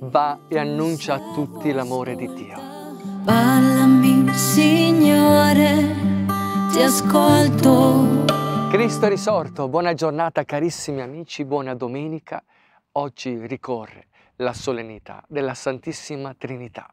va e annuncia a tutti l'amore di Dio. Ballami, Signore, ti ascolto. Cristo è risorto, buona giornata carissimi amici, buona domenica. Oggi ricorre la solennità della Santissima Trinità.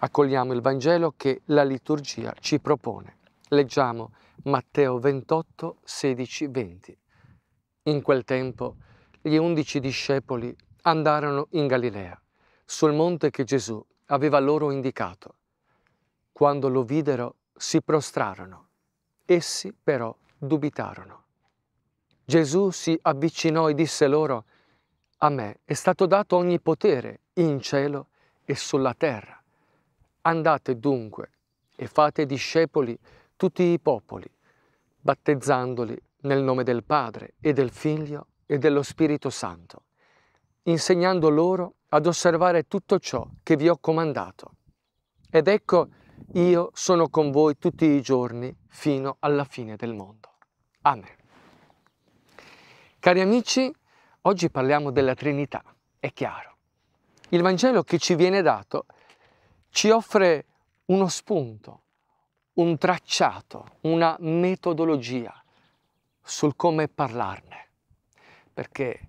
Accogliamo il Vangelo che la liturgia ci propone. Leggiamo Matteo 28, 16, 20. In quel tempo gli undici discepoli andarono in Galilea, sul monte che Gesù aveva loro indicato. Quando lo videro si prostrarono. Essi però dubitarono. Gesù si avvicinò e disse loro, a me è stato dato ogni potere in cielo e sulla terra. Andate dunque e fate discepoli tutti i popoli, battezzandoli nel nome del Padre e del Figlio e dello Spirito Santo insegnando loro ad osservare tutto ciò che vi ho comandato. Ed ecco, io sono con voi tutti i giorni fino alla fine del mondo. Amen. Cari amici, oggi parliamo della Trinità, è chiaro. Il Vangelo che ci viene dato ci offre uno spunto, un tracciato, una metodologia sul come parlarne, perché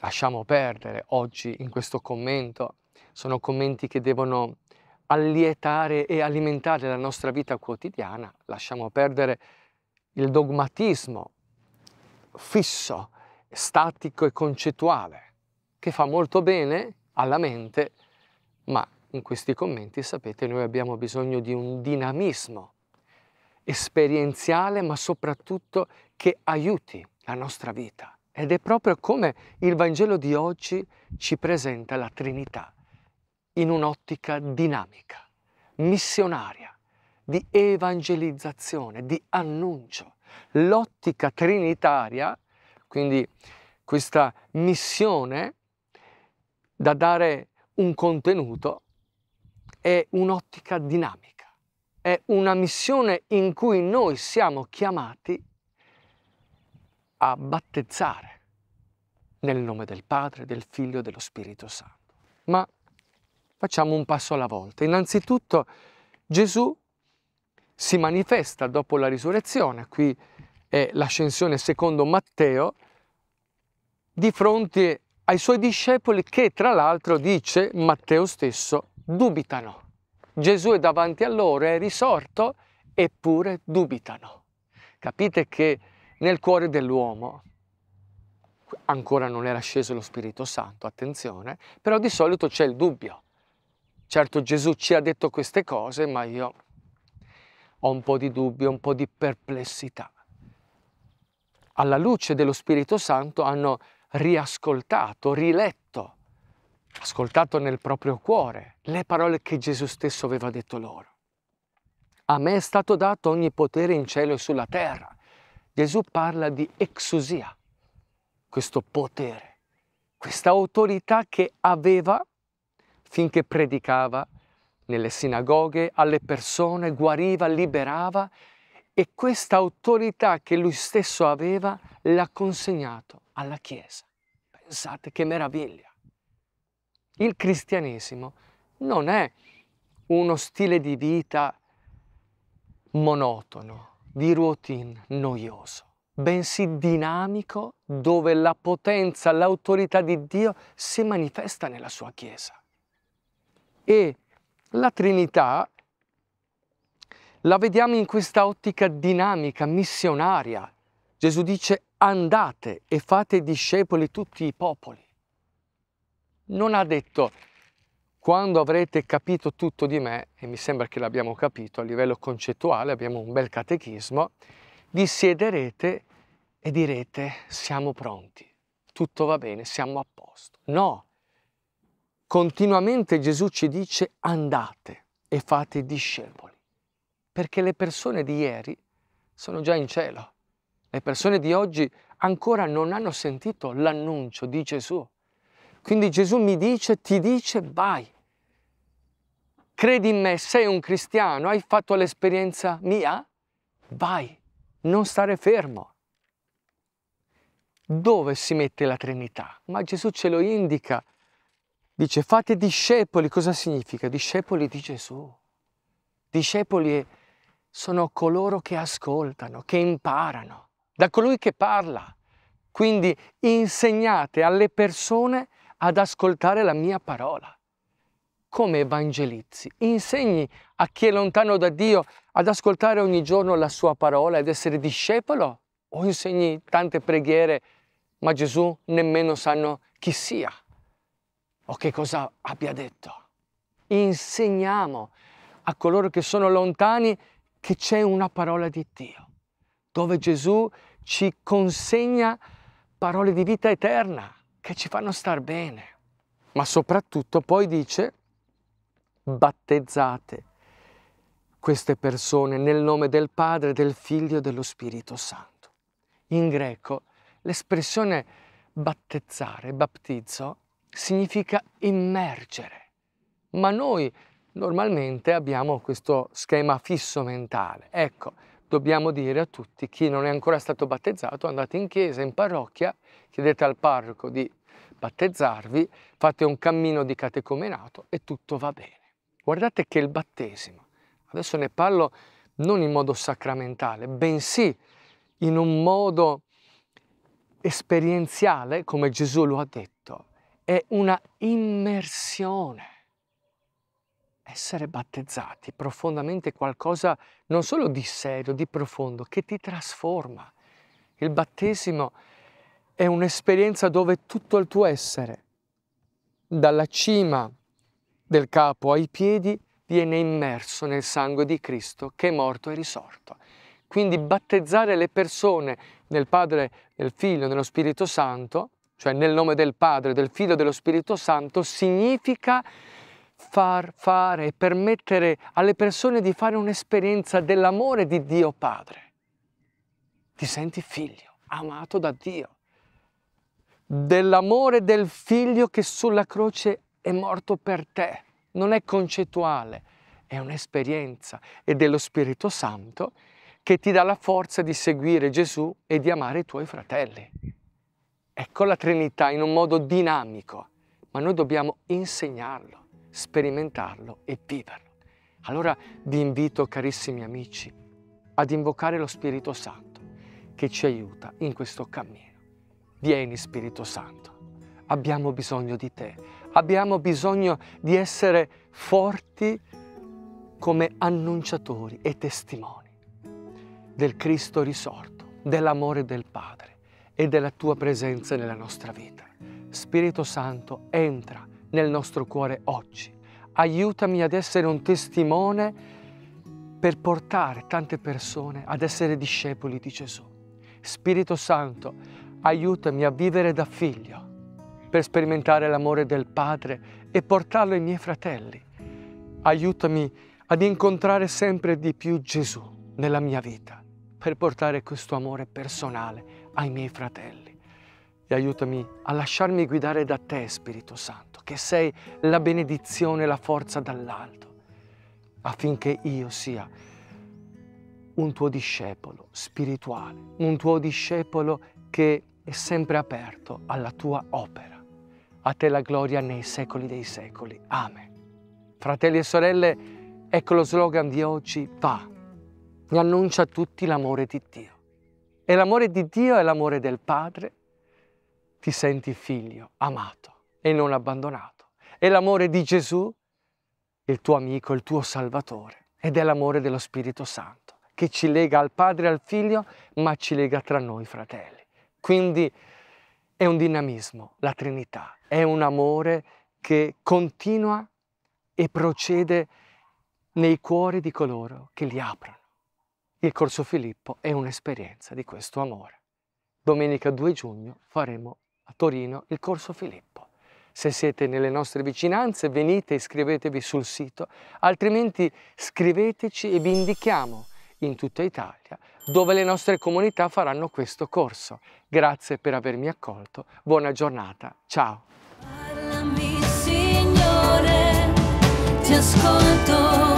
lasciamo perdere oggi in questo commento. Sono commenti che devono allietare e alimentare la nostra vita quotidiana. Lasciamo perdere il dogmatismo fisso, statico e concettuale, che fa molto bene alla mente, ma in questi commenti, sapete, noi abbiamo bisogno di un dinamismo esperienziale, ma soprattutto che aiuti la nostra vita ed è proprio come il Vangelo di oggi ci presenta la Trinità, in un'ottica dinamica, missionaria, di evangelizzazione, di annuncio. L'ottica trinitaria, quindi questa missione da dare un contenuto, è un'ottica dinamica, è una missione in cui noi siamo chiamati a battezzare nel nome del Padre, del Figlio e dello Spirito Santo. Ma facciamo un passo alla volta. Innanzitutto Gesù si manifesta dopo la risurrezione, qui è l'ascensione secondo Matteo, di fronte ai suoi discepoli che tra l'altro dice Matteo stesso dubitano. Gesù è davanti a loro, è risorto, eppure dubitano. Capite che nel cuore dell'uomo ancora non era sceso lo Spirito Santo, attenzione, però di solito c'è il dubbio. Certo Gesù ci ha detto queste cose, ma io ho un po' di dubbio, un po' di perplessità. Alla luce dello Spirito Santo hanno riascoltato, riletto, ascoltato nel proprio cuore le parole che Gesù stesso aveva detto loro. A me è stato dato ogni potere in cielo e sulla terra. Gesù parla di exousia, questo potere, questa autorità che aveva finché predicava nelle sinagoghe, alle persone, guariva, liberava e questa autorità che lui stesso aveva l'ha consegnato alla Chiesa. Pensate che meraviglia! Il cristianesimo non è uno stile di vita monotono, di routine noioso, bensì dinamico dove la potenza, l'autorità di Dio si manifesta nella sua Chiesa. E la Trinità la vediamo in questa ottica dinamica, missionaria. Gesù dice andate e fate discepoli tutti i popoli. Non ha detto quando avrete capito tutto di me, e mi sembra che l'abbiamo capito a livello concettuale, abbiamo un bel catechismo, vi siederete e direte siamo pronti, tutto va bene, siamo a posto. No, continuamente Gesù ci dice andate e fate discepoli, perché le persone di ieri sono già in cielo, le persone di oggi ancora non hanno sentito l'annuncio di Gesù. Quindi Gesù mi dice, ti dice, vai, credi in me, sei un cristiano, hai fatto l'esperienza mia, vai, non stare fermo. Dove si mette la Trinità? Ma Gesù ce lo indica. Dice fate discepoli, cosa significa? Discepoli di Gesù. Discepoli sono coloro che ascoltano, che imparano, da colui che parla. Quindi insegnate alle persone ad ascoltare la mia parola come evangelizzi, insegni a chi è lontano da Dio ad ascoltare ogni giorno la sua parola ed essere discepolo o insegni tante preghiere ma Gesù nemmeno sanno chi sia o che cosa abbia detto. Insegniamo a coloro che sono lontani che c'è una parola di Dio, dove Gesù ci consegna parole di vita eterna che ci fanno star bene. Ma soprattutto poi dice Mm. battezzate queste persone nel nome del Padre, del Figlio e dello Spirito Santo. In greco l'espressione battezzare, baptizzo, significa immergere, ma noi normalmente abbiamo questo schema fisso mentale. Ecco, dobbiamo dire a tutti, chi non è ancora stato battezzato, andate in chiesa, in parrocchia, chiedete al parroco di battezzarvi, fate un cammino di catecomenato e tutto va bene. Guardate che il battesimo, adesso ne parlo non in modo sacramentale, bensì in un modo esperienziale, come Gesù lo ha detto, è una immersione. Essere battezzati profondamente qualcosa non solo di serio, di profondo, che ti trasforma. Il battesimo è un'esperienza dove tutto il tuo essere, dalla cima del capo ai piedi viene immerso nel sangue di Cristo che è morto e risorto. Quindi battezzare le persone nel Padre, nel Figlio, nello Spirito Santo, cioè nel nome del Padre, del Figlio e dello Spirito Santo, significa far fare e permettere alle persone di fare un'esperienza dell'amore di Dio Padre. Ti senti figlio, amato da Dio, dell'amore del Figlio che sulla croce è morto per te. Non è concettuale, è un'esperienza e dello Spirito Santo che ti dà la forza di seguire Gesù e di amare i tuoi fratelli. Ecco la Trinità in un modo dinamico, ma noi dobbiamo insegnarlo, sperimentarlo e viverlo. Allora vi invito, carissimi amici, ad invocare lo Spirito Santo che ci aiuta in questo cammino. Vieni Spirito Santo, abbiamo bisogno di te, abbiamo bisogno di essere forti come annunciatori e testimoni del Cristo risorto, dell'amore del Padre e della tua presenza nella nostra vita. Spirito Santo, entra nel nostro cuore oggi. Aiutami ad essere un testimone per portare tante persone ad essere discepoli di Gesù. Spirito Santo, aiutami a vivere da figlio per sperimentare l'amore del Padre e portarlo ai miei fratelli. Aiutami ad incontrare sempre di più Gesù nella mia vita per portare questo amore personale ai miei fratelli. E aiutami a lasciarmi guidare da te, Spirito Santo, che sei la benedizione e la forza dall'alto, affinché io sia un tuo discepolo spirituale, un tuo discepolo che è sempre aperto alla tua opera a te la gloria nei secoli dei secoli. Amen. Fratelli e sorelle, ecco lo slogan di oggi, va, mi annuncia a tutti l'amore di Dio. E l'amore di Dio è l'amore del Padre, ti senti figlio, amato e non abbandonato. È l'amore di Gesù, il tuo amico, il tuo Salvatore, ed è l'amore dello Spirito Santo, che ci lega al Padre e al Figlio, ma ci lega tra noi fratelli. Quindi è un dinamismo, la Trinità, è un amore che continua e procede nei cuori di coloro che li aprono. Il Corso Filippo è un'esperienza di questo amore. Domenica 2 giugno faremo a Torino il Corso Filippo. Se siete nelle nostre vicinanze venite iscrivetevi sul sito, altrimenti scriveteci e vi indichiamo in tutta Italia, dove le nostre comunità faranno questo corso. Grazie per avermi accolto, buona giornata, ciao! Parlami, Signore, ti ascolto.